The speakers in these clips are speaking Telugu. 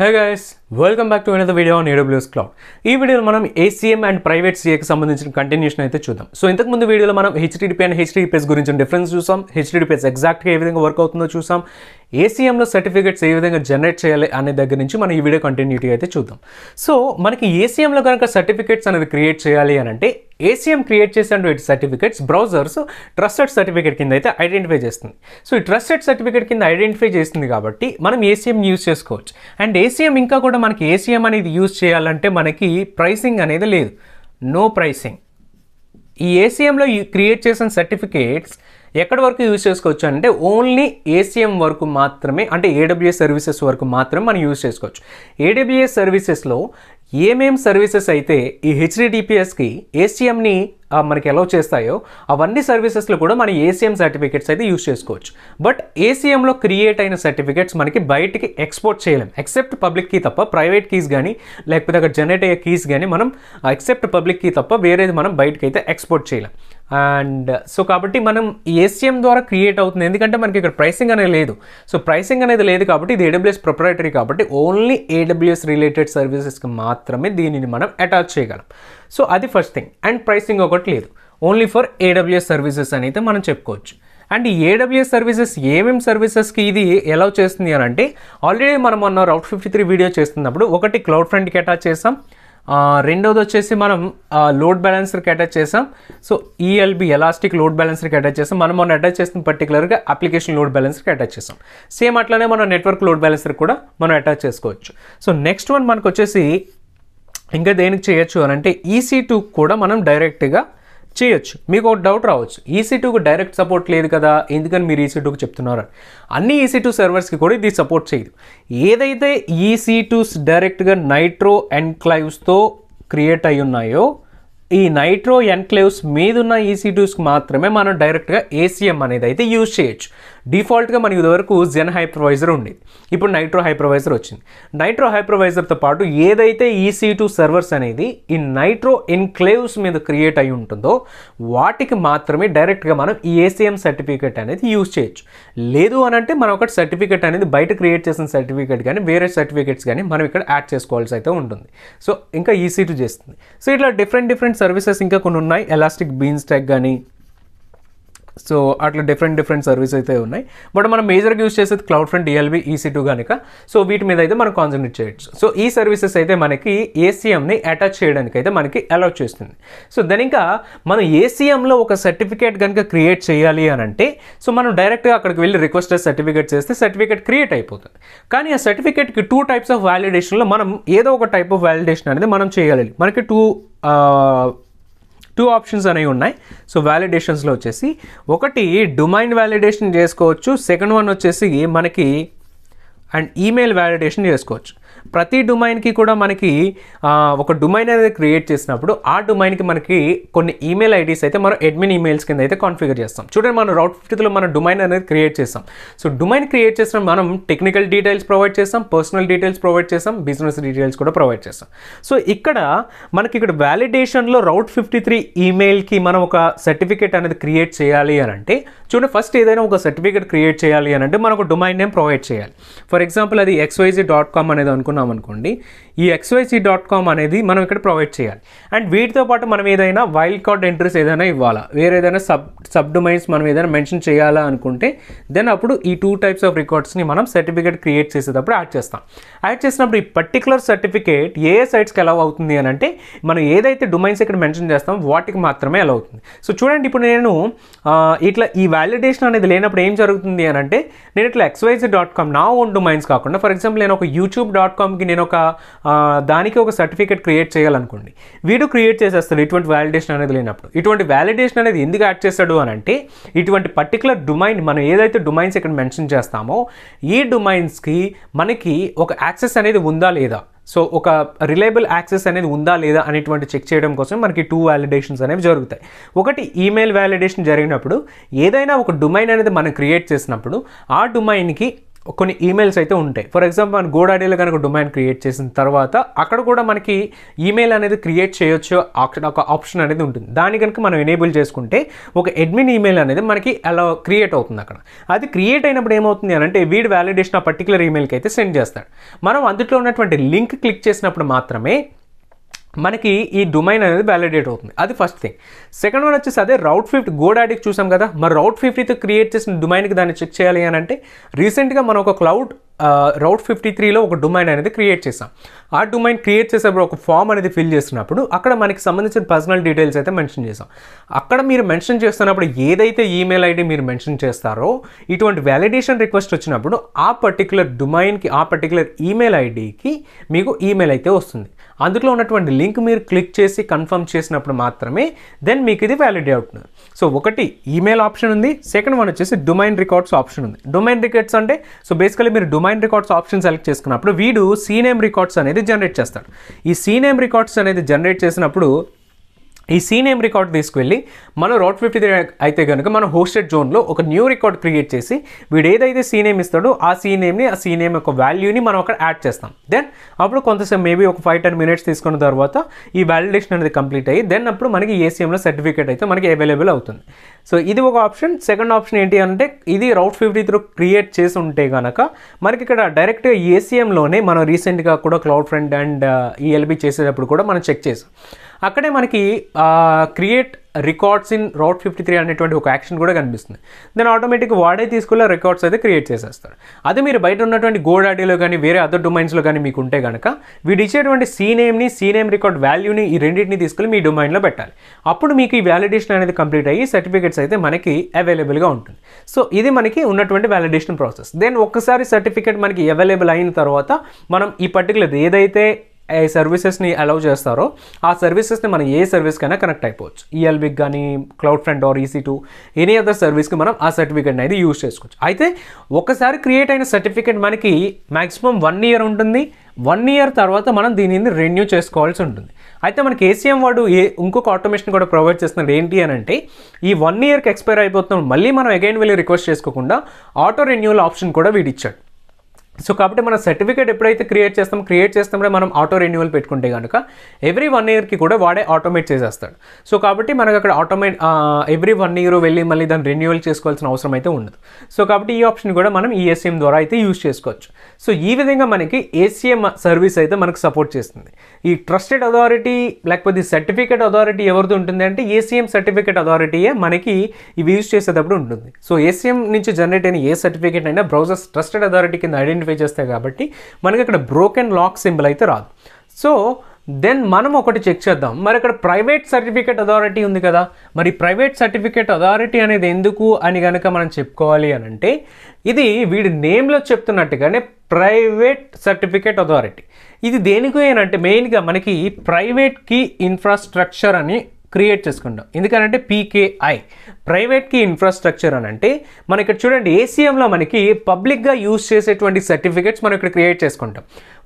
hey guys welcome back to another video on AWS cloud ఈ వీడియోలో మనం ఏసీఎం అండ్ ప్రైవేట్ సీఏకి సంబంధించిన కంటిన్యూషన్ అయితే చూద్దాం సో ఇంతకుముందు వీడియోలో మనం హెచ్డిపి అండ్ హెచ్డిపిఎస్ గురించి డిఫరెన్స్ చూసాం హెచ్డిపిఎస్ ఎగ్జాక్ట్గా ఏ విధంగా వర్క్ అవుతుందో చూసాం ఏసీఎంలో సర్టిఫికేట్స్ ఏ విధంగా జనరేట్ చేయాలి అనే దగ్గర నుంచి మనం ఈ వీడియో కంటిన్యూటీ అయితే చూద్దాం సో మనకి ఏసీఎంలో కనుక సర్టిఫికేట్స్ అనేది క్రియేట్ చేయాలి అని అంటే ఏసీఎం క్రియేట్ చేసినటువంటి సర్టిఫికేట్స్ బ్రౌజర్స్ ట్రస్టెడ్ సర్టిఫికేట్ కింద అయితే ఐడెంటిఫై చేస్తుంది సో ఈ ట్రస్టెడ్ సర్టిఫికేట్ కింద ఐడెంటిఫై చేస్తుంది కాబట్టి మనం ఏసీఎం యూజ్ చేసుకోవచ్చు అండ్ ఏసీఎం ఇంకా కూడా మనకి ఏసీఎం అనేది యూజ్ చేయాలంటే మనకి ప్రైసింగ్ అనేది లేదు నో ప్రైసింగ్ ఈ ఏసీఎంలో క్రియేట్ చేసిన సర్టిఫికేట్స్ ఎక్కడి వరకు యూజ్ చేసుకోవచ్చు అంటే ఓన్లీ ఏసీఎం వరకు మాత్రమే అంటే ఏడబ్ల్యూఎస్ సర్వీసెస్ వరకు మాత్రమే మనం యూజ్ చేసుకోవచ్చు ఏడబ్ల్యూఎస్ సర్వీసెస్లో ఏమేం సర్వీసెస్ అయితే ఈ హెచ్డిడిపిఎస్కి ఏసీఎంని మనకి అలౌ చేస్తాయో అవన్నీ సర్వీసెస్లో కూడా మన ఏసీఎం సర్టిఫికేట్స్ అయితే యూస్ చేసుకోవచ్చు బట్ ఏసీఎంలో క్రియేట్ అయిన సర్టిఫికేట్స్ మనకి బయటికి ఎక్స్పోర్ట్ చేయలేం ఎక్సెప్ట్ పబ్లిక్ కీ తప్ప ప్రైవేట్ కీస్ కానీ లేకపోతే అక్కడ జనరేట్ అయ్యే కీస్ కానీ మనం ఎక్సెప్ట్ పబ్లిక్ కీ తప్ప వేరేది మనం బయటకి అయితే ఎక్స్పోర్ట్ చేయలేం అండ్ సో కాబట్టి మనం ఏసీఎం ద్వారా క్రియేట్ అవుతుంది ఎందుకంటే మనకి ఇక్కడ ప్రైసింగ్ అనేది లేదు సో ప్రైసింగ్ అనేది లేదు కాబట్టి ఇది ఏడబ్ల్యూఎస్ ప్రొప్రైటరీ కాబట్టి ఓన్లీ ఏడబ్ల్యూఎస్ రిలేటెడ్ సర్వీసెస్కి మాత్రమే దీనిని మనం అటాచ్ చేయగలం సో అది ఫస్ట్ థింగ్ అండ్ ప్రైసింగ్ ఒకటి లేదు ఓన్లీ ఫర్ ఏడబ్ల్యూఎస్ సర్వీసెస్ అని అయితే మనం చెప్పుకోవచ్చు అండ్ ఏడబ్ల్యూఎస్ సర్వీసెస్ ఏమేం సర్వీసెస్కి ఇది ఎలా చేస్తుంది అని అంటే ఆల్రెడీ మనం మొన్న రౌట్ ఫిఫ్టీ త్రీ వీడియో చేస్తున్నప్పుడు ఒకటి క్లౌడ్ ఫ్రంట్కి అటాచ్ చేసాం రెండోది వచ్చేసి మనం లోడ్ బ్యాలెన్సర్కి అటాచ్ చేసాం సో ఈఎల్బి ఎలాస్టిక్ లోడ్ బ్యాలెన్సర్కి అటాచ్ చేసాం మనం మొన్న అటాచ్ చేసిన పర్టికులర్గా అప్లికేషన్ లోడ్ బ్యాలెన్సర్కి అటాచ్ చేసాం సేమ్ అట్లానే మనం నెట్వర్క్ లోడ్ బ్యాలెన్సర్ కూడా మనం అటాచ్ చేసుకోవచ్చు సో నెక్స్ట్ వన్ మనకు వచ్చేసి ఇంకా దేనికి చేయొచ్చు అని అంటే ఈసీ e టూ కూడా మనం డైరెక్ట్గా చేయొచ్చు మీకు ఒక డౌట్ రావచ్చు ఈసీ టూకు డైరెక్ట్ సపోర్ట్ లేదు కదా ఎందుకని మీరు ఈసీ e టూకు చెప్తున్నారు అన్ని ఈసీ టూ సర్వర్స్కి కూడా ఇది సపోర్ట్ చేయదు ఏదైతే ఈసీ టూస్ డైరెక్ట్గా నైట్రో ఎన్క్లైవ్స్తో క్రియేట్ అయి ఉన్నాయో ఈ నైట్రో ఎన్క్లేవ్స్ మీదున్న ఈసీ e టూస్కి మాత్రమే మనం డైరెక్ట్గా ఏసీఎం అనేది అయితే యూజ్ చేయొచ్చు డిఫాల్ట్గా మనకి ఇదివరకు జెన్ హైప్రవైజర్ ఉండేది ఇప్పుడు నైట్రో హైప్రవైజర్ వచ్చింది నైట్రో హైప్రవైజర్తో పాటు ఏదైతే ఈసీ టూ సర్వర్స్ అనేది ఈ నైట్రో ఎన్క్లేవ్స్ మీద క్రియేట్ అయి ఉంటుందో వాటికి మాత్రమే డైరెక్ట్గా మనం ఈ ఏసీఎం సర్టిఫికేట్ అనేది యూజ్ చేయొచ్చు లేదు అని అంటే మనం ఒకటి సర్టిఫికేట్ అనేది బయట క్రియేట్ చేసిన సర్టిఫికేట్ కానీ వేరే సర్టిఫికేట్స్ కానీ మనం ఇక్కడ యాడ్ చేసుకోవాల్సి అయితే ఉంటుంది సో ఇంకా ఈసీ టూ చేస్తుంది సో ఇట్లా డిఫరెంట్ డిఫరెంట్ సర్వీసెస్ ఇంకా కొన్ని ఉన్నాయి ఎలాస్టిక్ బీన్స్ టెక్ కానీ సో అట్లా డిఫరెంట్ డిఫరెంట్ సర్వీస్ అయితే ఉన్నాయి బట్ మనం మేజర్గా యూస్ చేసేది cloud front DLV EC two కనుక సో వీటి మీద అయితే మనం కాన్సన్ట్రేట్ చేయొచ్చు సో ఈ సర్వీసెస్ అయితే మనకి ఏసీఎంని అటాచ్ చేయడానికి అయితే మనకి అలౌ చేస్తుంది సో దాని ఇంకా మనం ఏసీఎంలో ఒక సర్టిఫికేట్ కనుక క్రియేట్ చేయాలి అని అంటే సో మనం డైరెక్ట్గా అక్కడికి వెళ్ళి రిక్వెస్ట్ సర్టిఫికేట్ చేస్తే సర్టిఫికేట్ క్రియేట్ అయిపోతుంది కానీ ఆ సర్టిఫికేట్కి టూ టైప్స్ ఆఫ్ వ్యాలిడేషన్లో మనం ఏదో ఒక టైప్ ఆఫ్ వ్యాలిడేషన్ అనేది మనం చేయాలి మనకి టూ టూ ఆప్షన్స్ అనేవి ఉన్నాయి సో వ్యాలిడేషన్స్లో వచ్చేసి ఒకటి డొమైన్ వ్యాలిడేషన్ చేసుకోవచ్చు సెకండ్ వన్ వచ్చేసి మనకి అండ్ ఈమెయిల్ వ్యాలిడేషన్ చేసుకోవచ్చు ప్రతి డొమైన్కి కూడా మనకి ఒక డొమైన్ అనేది క్రియేట్ చేసినప్పుడు ఆ డొమైన్కి మనకి కొన్ని ఈమెయిల్ ఐడీస్ అయితే మనం అడ్మిన్ ఈమెయిల్స్ కింద అయితే కాన్ఫిగర్ చేస్తాం చూడండి మనం రౌట్ ఫిఫ్టీలో మనం డొమైన్ అనేది క్రియేట్ చేస్తాం సో డొమైన్ క్రియేట్ చేసిన మనం టెక్నికల్ డీటెయిల్స్ ప్రొవైడ్ చేస్తాం పర్సనల్ డీటెయిల్స్ ప్రొవైడ్ చేస్తాం బిజినెస్ డీటెయిల్స్ కూడా ప్రొవైడ్ చేస్తాం సో ఇక్కడ మనకి ఇక్కడ వ్యాలిడేషన్లో రౌట్ ఫిఫ్టీ త్రీ ఈమెయిల్కి మనం ఒక సర్టిఫికేట్ అనేది క్రియేట్ చేయాలి అని అంటే చూడండి ఫస్ట్ ఏదైనా ఒక సర్టిఫికేట్ క్రియేట్ చేయాలి అని అంటే మనకు డొమైన్ నేమ్ ప్రొవైడ్ చేయాలి ఫర్ ఎగ్జాంపుల్ అది ఎక్స్వైజీ డాట్ కామ్ అనేది అనుకున్నాం అనుకోండి ఈ ఎక్స్వైజీ డాట్ కామ్ అనేది మనం ఇక్కడ ప్రొవైడ్ చేయాలి అండ్ వీటితో పాటు మనం ఏదైనా వైల్డ్ కార్డ్ ఎంట్రీస్ ఏదైనా ఇవ్వాలా వేరే ఏదైనా సబ్ సబ్ డొమైన్స్ మనం ఏదైనా మెన్షన్ చేయాలా అనుకుంటే దెన్ అప్పుడు ఈ టూ టైప్స్ ఆఫ్ రికార్డ్స్ని మనం సర్టిఫికేట్ క్రియేట్ చేసేటప్పుడు యాడ్ చేస్తాం యాడ్ చేసినప్పుడు ఈ పర్టికులర్ సర్టిఫికేట్ ఏ సైట్స్కి అలౌ అవుతుంది అని అంటే మనం ఏదైతే డొమైన్స్ ఇక్కడ మెన్షన్ చేస్తాం వాటికి మాత్రమే అలౌ అవుతుంది సో చూడండి ఇప్పుడు నేను ఇట్లా ఈ వ్యాలిడేషన్ అనేది లేనప్పుడు ఏం జరుగుతుంది అని అంటే నేను ఇట్లా ఎక్స్వైజ్ డాట్ కామ్ నా ఓన్ డొమైన్స్ కాకుండా ఫర్ ఎగ్జాంపుల్ నేను ఒక యూట్యూబ్ డాట్ కామ్కి నేను ఒక దానికి ఒక సర్టిఫికేట్ క్రియేట్ చేయాలనుకోండి వీడు క్రియేట్ చేసేస్తాడు ఇటువంటి వ్యాలిడేషన్ అనేది లేనప్పుడు ఇటువంటి వ్యాలిడేషన్ అనేది ఎందుకు యాడ్ చేస్తాడు అని అంటే ఇటువంటి పర్టికులర్ డొమైన్ మనం ఏదైతే డొమైన్స్ ఇక్కడ మెన్షన్ చేస్తామో ఈ డొమైన్స్కి మనకి ఒక యాక్సెస్ అనేది ఉందా లేదా సో ఒక రిలయబుల్ యాక్సెస్ అనేది ఉందా లేదా అనేటువంటి చెక్ చేయడం కోసం మనకి టూ వ్యాలిడేషన్స్ అనేవి జరుగుతాయి ఒకటి ఈమెయిల్ వ్యాలిడేషన్ జరిగినప్పుడు ఏదైనా ఒక డొమైన్ అనేది మనం క్రియేట్ చేసినప్పుడు ఆ డొమైన్కి కొన్ని ఈమెయిల్స్ అయితే ఉంటాయి ఫర్ ఎగ్జాంపుల్ మనం గోడాడీలో కనుక డొమైన్ క్రియేట్ చేసిన తర్వాత అక్కడ కూడా మనకి ఈమెయిల్ అనేది క్రియేట్ చేయొచ్చు ఒక ఆప్షన్ అనేది ఉంటుంది దాని కనుక మనం ఎనేబుల్ చేసుకుంటే ఒక అడ్మిన్ ఈమెయిల్ అనేది మనకి అలా క్రియేట్ అవుతుంది అక్కడ అది క్రియేట్ అయినప్పుడు ఏమవుతుంది అని అంటే వీడి వ్యాలిడేషన్ ఆ పర్టికులర్ ఈమెయిల్కి అయితే సెండ్ చేస్తాడు మనం అందులో ఉన్నటువంటి లింక్ క్లిక్ చేసినప్పుడు మాత్రమే మనకి ఈ డొమైన్ అనేది వ్యాలిడేట్ అవుతుంది అది ఫస్ట్ థింగ్ సెకండ్ వన్ వచ్చేసి అదే రౌట్ ఫిఫ్టీ యాడిక్ చూసాం కదా మరి రౌట్ ఫిఫ్టీతో క్రియేట్ చేసిన డొమైన్కి దాన్ని చెక్ చేయాలి అని అంటే రీసెంట్గా మనం ఒక క్లౌడ్ రౌట్ ఫిఫ్టీ త్రీలో ఒక డొమైన్ అనేది క్రియేట్ చేసాం ఆ డొమైన్ క్రియేట్ చేసేప్పుడు ఒక ఫామ్ అనేది ఫిల్ చేసినప్పుడు అక్కడ మనకి సంబంధించిన పర్సనల్ డీటెయిల్స్ అయితే మెన్షన్ చేసాం అక్కడ మీరు మెన్షన్ చేస్తున్నప్పుడు ఏదైతే ఈమెయిల్ ఐడి మీరు మెన్షన్ చేస్తారో ఇటువంటి వ్యాలిడేషన్ రిక్వెస్ట్ వచ్చినప్పుడు ఆ పర్టికులర్ డొమైన్కి ఆ పర్టికులర్ ఈమెయిల్ ఐడికి మీకు ఈమెయిల్ అయితే వస్తుంది అందులో ఉన్నటువంటి లింక్ మీరు క్లిక్ చేసి కన్ఫర్మ్ చేసినప్పుడు మాత్రమే దెన్ మీకు ఇది వ్యాలిడ్ అవుతుంది సో ఒకటి ఈమెయిల్ ఆప్షన్ ఉంది సెకండ్ వన్ వచ్చేసి డొమైన్ రికార్డ్స్ ఆప్షన్ ఉంది డొమైన్ రికార్డ్స్ అంటే సో బేసికలీ మీరు డొమైన్ రికార్డ్స్ ఆప్షన్ సెలెక్ట్ చేసుకున్నప్పుడు వీడు సీనేమ్ రికార్డ్స్ అనేది జనరేట్ చేస్తాడు ఈ సీనేమ్ రికార్డ్స్ అనేది జనరేట్ చేసినప్పుడు ఈ సీ నేమ్ రికార్డ్ తీసుకువెళ్ళి మనం రౌట్ ఫిఫ్టీ త్రీ అయితే కనుక మనం హోస్టెడ్ జోన్లో ఒక న్యూ రికార్డ్ క్రియేట్ చేసి వీడు ఏదైతే సీ నేమ్ ఇస్తాడో ఆ సీ నేమ్ని ఆ సీ నేమ్ యొక్క వాల్యూని మనం అక్కడ యాడ్ చేస్తాం దెన్ అప్పుడు కొంతసేపు మేబీ ఒక ఫైవ్ టెన్ మినిట్స్ తీసుకున్న తర్వాత ఈ వ్యాలిడేషన్ అనేది కంప్లీట్ అయ్యి దెన్ అప్పుడు మనకి ఏసీఎంలో సర్టిఫికేట్ అయితే మనకి అవైలబుల్ అవుతుంది సో ఇది ఒక ఆప్షన్ సెకండ్ ఆప్షన్ ఏంటి అంటే ఇది రౌట్ ఫిఫ్టీ త్రూ క్రియేట్ చేసి ఉంటే కనుక మనకి ఇక్కడ డైరెక్ట్గా ఏసీఎంలోనే మనం రీసెంట్గా కూడా క్లౌడ్ ఫ్రెండ్ అండ్ ఈఎల్బీ చేసేటప్పుడు కూడా మనం చెక్ చేసాం అక్కడే మనకి create records in Route fifty three అనేటువంటి ఒక యాక్షన్ కూడా కనిపిస్తుంది దెన్ ఆటోమేటిక్ వాడే తీసుకున్న రికార్డ్స్ అయితే క్రియేట్ చేసేస్తారు అది మీరు బయట ఉన్నటువంటి గోడాడీలో కానీ వేరే అదర్ డొమైన్స్లో కానీ మీకు ఉంటే కనుక వీడు ఇచ్చేటువంటి సీ నేమ్ని సీ నేమ్ రికార్డ్ వాల్యూని ఈ రెండింటిని తీసుకుని మీ డొమైన్లో పెట్టాలి అప్పుడు మీకు ఈ వ్యాలిడేషన్ అనేది కంప్లీట్ అయ్యి సర్టిఫికేట్స్ అయితే మనకి అవైలబుల్గా ఉంటుంది సో ఇది మనకి ఉన్నటువంటి వ్యాలిడేషన్ ప్రాసెస్ దెన్ ఒక్కసారి సర్టిఫికేట్ మనకి అవైలబుల్ అయిన తర్వాత మనం ఈ పర్టికులర్ ఏదైతే ఏ సర్వీసెస్ని అలౌ చేస్తారో ఆ సర్వీసెస్ని మనం ఏ సర్వీస్కైనా కనెక్ట్ అయిపోవచ్చు ఈఎల్బిక్ కానీ cloud front or EC two any other సర్వీస్కి మనం ఆ సర్టిఫికేట్ అనేది యూజ్ చేసుకోవచ్చు అయితే ఒకసారి క్రియేట్ అయిన సర్టిఫికేట్ మనకి మ్యాక్సిమం వన్ ఇయర్ ఉంటుంది వన్ ఇయర్ తర్వాత మనం దీనిని రెన్యూ చేసుకోవాల్సి ఉంటుంది అయితే మనకి కేసీఎం వాడు ఏ ఇంకొక ఆటోమేషన్ కూడా ప్రొవైడ్ చేస్తున్నారు ఏంటి అని అంటే ఈ వన్ ఇయర్కి ఎక్స్పైర్ అయిపోతున్నాం మళ్ళీ మనం అగైన్ వెళ్ళి రిక్వెస్ట్ చేసుకోకుండా ఆటో రెన్యూల్ ఆప్షన్ కూడా వీడిచ్చాడు సో కాబట్టి మన సర్టిఫికేట్ ఎప్పుడైతే క్రియేట్ చేస్తాం క్రియేట్ చేస్తామంటే మనం ఆటో రెన్యువల్ పెట్టుకుంటే కనుక ఎవ్రీ వన్ ఇయర్కి కూడా వాడే ఆటోమేట్ చేసేస్తాడు సో కాబట్టి మనకు అక్కడ ఆటోమేట్ ఎవ్రీ వన్ ఇయర్ వెళ్ళి మళ్ళీ దాన్ని రెన్యువల్ చేసుకోవాల్సిన అవసరం అయితే ఉండదు సో కాబట్టి ఈ ఆప్షన్ కూడా మనం ఈఎస్ఎం e ద్వారా అయితే యూజ్ చేసుకోవచ్చు సో ఈ విధంగా మనకి ఏసీఎం సర్వీస్ అయితే మనకు సపోర్ట్ చేస్తుంది ఈ ట్రస్టెడ్ అథారిటీ లేకపోతే సర్టిఫికేట్ అథారిటీ ఎవరిది ఉంటుంది అంటే ఏసీఎం సర్టిఫికేట్ అథారిటీయే మనకి ఇవి యూజ్ చేసేటప్పుడు ఉంటుంది సో ఏసీఎం నుంచి జనరేట్ అయిన ఏ సర్టిఫికేట్ అయినా బ్రౌజర్స్ ట్రస్టెడ్ అథారిటీ కింద ఐడెంటిఫై చేస్తాయి కాబట్టి మనకి ఇక్కడ బ్రోకెన్ లాక్ సింబల్ అయితే రాదు సో దెన్ మనం ఒకటి చెక్ చేద్దాం మరి ఇక్కడ ప్రైవేట్ సర్టిఫికేట్ అథారిటీ ఉంది కదా మరి ప్రైవేట్ సర్టిఫికేట్ అథారిటీ అనేది ఎందుకు అని కనుక మనం చెప్పుకోవాలి అని అంటే ఇది వీడి నేమ్లో చెప్తున్నట్టుగానే ప్రైవేట్ సర్టిఫికేట్ అథారిటీ ఇది దేనికి అంటే మెయిన్గా మనకి ప్రైవేట్కి ఇన్ఫ్రాస్ట్రక్చర్ అని క్రియేట్ చేసుకుంటాం ఎందుకనంటే పీకేఐ ప్రైవేట్కి ఇన్ఫ్రాస్ట్రక్చర్ అని అంటే మన ఇక్కడ చూడండి ఏసీఎంలో మనకి పబ్లిక్గా యూజ్ చేసేటువంటి సర్టిఫికేట్స్ మనం ఇక్కడ క్రియేట్ చేసుకుంటాం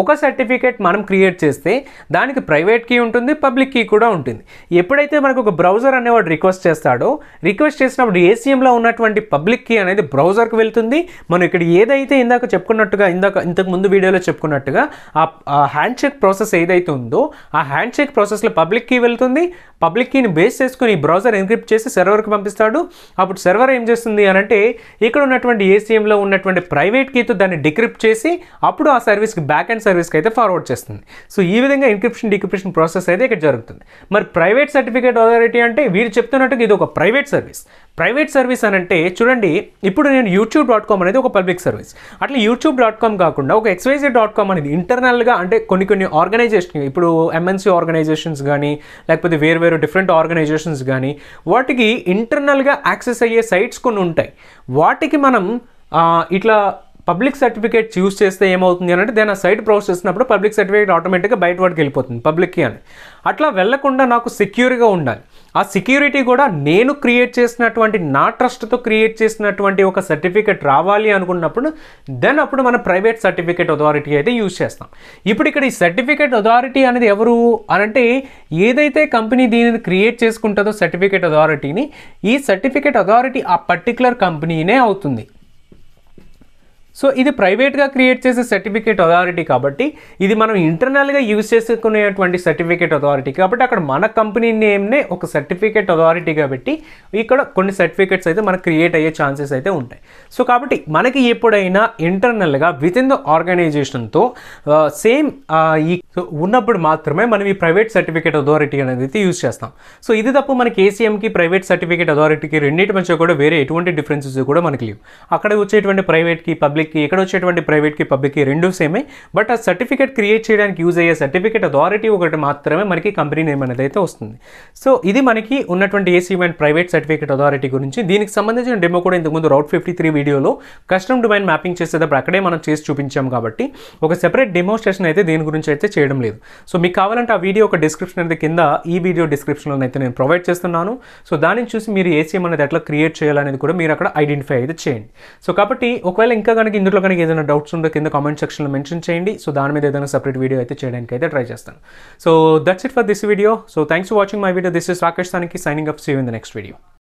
ఒక సర్టిఫికేట్ మనం క్రియేట్ చేస్తే దానికి ప్రైవేట్ కీ ఉంటుంది పబ్లిక్ కీ కూడా ఉంటుంది ఎప్పుడైతే మనకు ఒక బ్రౌజర్ అనేవాడు రిక్వెస్ట్ చేస్తాడో రిక్వెస్ట్ చేసినప్పుడు ఏసీఎంలో ఉన్నటువంటి పబ్లిక్ కీ అనేది బ్రౌజర్కి వెళ్తుంది మనం ఇక్కడ ఏదైతే ఇందాక చెప్పుకున్నట్టుగా ఇందాక ఇంతకు ముందు వీడియోలో చెప్పుకున్నట్టుగా ఆ హ్యాండ్ షేక్ ప్రాసెస్ ఏదైతే ఉందో ఆ హ్యాండ్ షేక్ ప్రాసెస్లో పబ్లిక్ కీ వెళ్తుంది పబ్లిక్ కీని బేస్ చేసుకుని బ్రౌజర్ ఎన్క్రిప్ట్ చేసి సర్వర్కి పంపిస్తాడు అప్పుడు సర్వర్ ఏం చేస్తుంది అని అంటే ఇక్కడ ఉన్నటువంటి ఏసీఎంలో ఉన్నటువంటి ప్రైవేట్ కీతో దాన్ని డిక్రిప్ట్ చేసి అప్పుడు ఆ సర్వీస్కి బ్యాక్ అండ్ క్లయింట్ సర్వీస్కి అయితే ఫార్వర్డ్ చేస్తుంది సో ఈ విధంగా ఇన్క్రిప్షన్ డిక్రిప్షన్ ప్రాసెస్ అయితే ఇక్కడ జరుగుతుంది మరి ప్రైవేట్ సర్టిఫికేట్ అథారిటీ అంటే వీరు చెప్తున్నట్టుగా ఇది ఒక ప్రైవేట్ సర్వీస్ ప్రైవేట్ సర్వీస్ అని అంటే చూడండి ఇప్పుడు నేను యూట్యూబ్ డాట్ కామ్ అనేది ఒక పబ్లిక్ సర్వీస్ అట్లా యూట్యూబ్ డాట్ కామ్ కాకుండా ఒక ఎక్స్వైజీ డాట్ కామ్ అనేది ఇంటర్నల్గా అంటే కొన్ని కొన్ని ఆర్గనైజేషన్ ఇప్పుడు ఎంఎన్సీ ఆర్గనైజేషన్స్ కానీ లేకపోతే వేరు వేరు డిఫరెంట్ ఆర్గనైజేషన్స్ కానీ వాటికి ఇంటర్నల్గా యాక్సెస్ అయ్యే సైట్స్ కొన్ని ఉంటాయి వాటికి మనం ఇట్లా పబ్లిక్ సర్టిఫికేట్ చూస్ చేస్తే ఏమవుతుంది అని అంటే దాని ఆ సైట్ బ్రౌజ్ చేసినప్పుడు పబ్లిక్ సర్టిఫికేట్ ఆటోమేటిక్గా బయట వాడికి వెళ్ళిపోతుంది పబ్లిక్కి అని అట్లా వెళ్లకుండా నాకు సెక్యూర్గా ఉండాలి ఆ సెక్యూరిటీ కూడా నేను క్రియేట్ చేసినటువంటి నా ట్రస్ట్తో క్రియేట్ చేసినటువంటి ఒక సర్టిఫికేట్ రావాలి అనుకున్నప్పుడు దెన్ అప్పుడు మన ప్రైవేట్ సర్టిఫికేట్ అథారిటీ అయితే యూజ్ చేస్తాం ఇప్పుడు ఇక్కడ ఈ సర్టిఫికేట్ అథారిటీ అనేది ఎవరు అనంటే ఏదైతే కంపెనీ దీనిని క్రియేట్ చేసుకుంటుందో సర్టిఫికేట్ అథారిటీని ఈ సర్టిఫికేట్ అథారిటీ ఆ పర్టికులర్ కంపెనీనే అవుతుంది సో ఇది ప్రైవేట్గా క్రియేట్ చేసే సర్టిఫికేట్ అథారిటీ కాబట్టి ఇది మనం ఇంటర్నల్గా యూజ్ చేసుకునేటువంటి సర్టిఫికేట్ అథారిటీ కాబట్టి అక్కడ మన కంపెనీ నేమ్నే ఒక సర్టిఫికేట్ అథారిటీగా పెట్టి ఇక్కడ కొన్ని సర్టిఫికేట్స్ అయితే మనకు క్రియేట్ అయ్యే ఛాన్సెస్ అయితే ఉంటాయి సో కాబట్టి మనకి ఎప్పుడైనా ఇంటర్నల్గా విత్ ఇన్ ద ఆర్గనైజేషన్తో సేమ్ ఈ సో ఉన్నప్పుడు మాత్రమే మనం ఈ ప్రైవేట్ సర్టిఫికేట్ అథారిటీ అనేది అయితే యూజ్ చేస్తాం సో ఇది తప్ప మనకి ఏసీఎంకి ప్రైవేట్ సర్టిఫికేట్ అథారిటీకి రెండింటి మధ్య కూడా వేరే ఎటువంటి డిఫరెన్సెస్ కూడా మనకి లేవు అక్కడ వచ్చేటువంటి ప్రైవేట్కి పబ్లిక్కి ఇక్కడ వచ్చేటువంటి ప్రైవేట్కి పబ్లిక్కి రెండూ సేమే బట్ ఆ సర్టిఫికేట్ క్రియేట్ చేయడానికి యూజ్ అయ్యే సర్టిఫికేట్ అథారిటీ ఒకటి మాత్రమే మనకి కంపెనీ నేమ్ అనేది అయితే వస్తుంది సో ఇది మనకి ఉన్నటువంటి ACM and private certificate authority గురించి దీనికి సంబంధించిన డెమో కూడా ఇంతకుముందు రౌట్ ఫిఫ్టీ త్రీ వీడియోలో కస్టమ్ డొమైన్ మ్యాపింగ్ చేసేటప్పుడు అక్కడే మనం చేసి చూపించాం కాబట్టి ఒక సెపరేట్ డెమోస్ట్రేషన్ అయితే దీని గురించి అయితే చేయడం చేయడం లేదు సో మీకు కావాలంటే ఆ వీడియో ఒక డిస్క్రిప్షన్ అనేది కింద ఈ వీడియో డిస్క్రిప్షన్లో అయితే నేను ప్రొవైడ్ చేస్తున్నాను సో దానిని చూసి మీరు ఏసీఎం అనేది ఎట్లా క్రియేట్ చేయాలనేది కూడా మీరు అక్కడ ఐడెంటిఫై అయితే చేయండి సో కాబట్టి ఒకవేళ ఇంకా కనుక ఇందులో కనుక ఏదైనా డౌట్స్ ఉందో కింద కామెంట్ సెక్షన్లో మెన్షన్ చేయండి సో దాని మీద ఏదైనా సపరేట్ వీడియో అయితే చేయడానికి అయితే ట్రై చేస్తాను so that's it for this video so thanks for watching my video this is Rakesh సానికి signing up save in the next video